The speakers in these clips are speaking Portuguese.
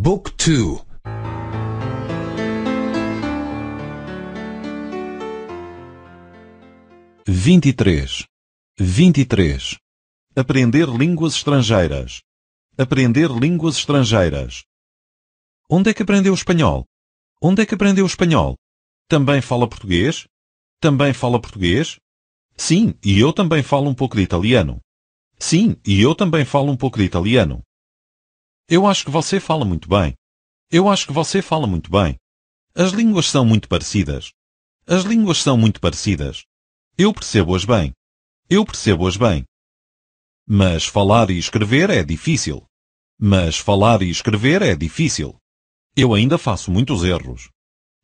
Book 2 23 23 Aprender línguas estrangeiras Aprender línguas estrangeiras Onde é que aprendeu espanhol? Onde é que aprendeu espanhol? Também fala português? Também fala português? Sim, e eu também falo um pouco de italiano. Sim, e eu também falo um pouco de italiano. Eu acho que você fala muito bem. Eu acho que você fala muito bem. As línguas são muito parecidas. As línguas são muito parecidas. Eu percebo-as bem. Eu percebo-as bem. Mas falar e escrever é difícil. Mas falar e escrever é difícil. Eu ainda faço muitos erros.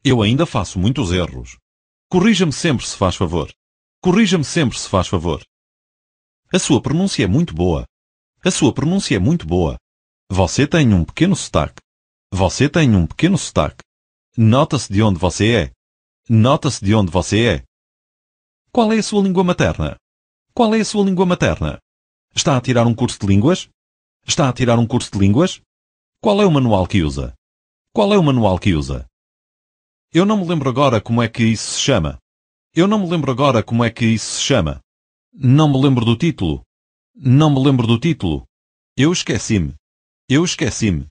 Eu ainda faço muitos erros. Corrija-me sempre se faz favor. Corrija-me sempre se faz favor. A sua pronúncia é muito boa. A sua pronúncia é muito boa. Você tem um pequeno sotaque. Você tem um pequeno sotaque. Nota-se de onde você é. Nota-se de onde você é. Qual é a sua língua materna? Qual é a sua língua materna? Está a tirar um curso de línguas? Está a tirar um curso de línguas? Qual é o manual que usa? Qual é o manual que usa? Eu não me lembro agora como é que isso se chama. Eu não me lembro agora como é que isso se chama. Não me lembro do título. Não me lembro do título. Eu esqueci-me. Eu esqueci-me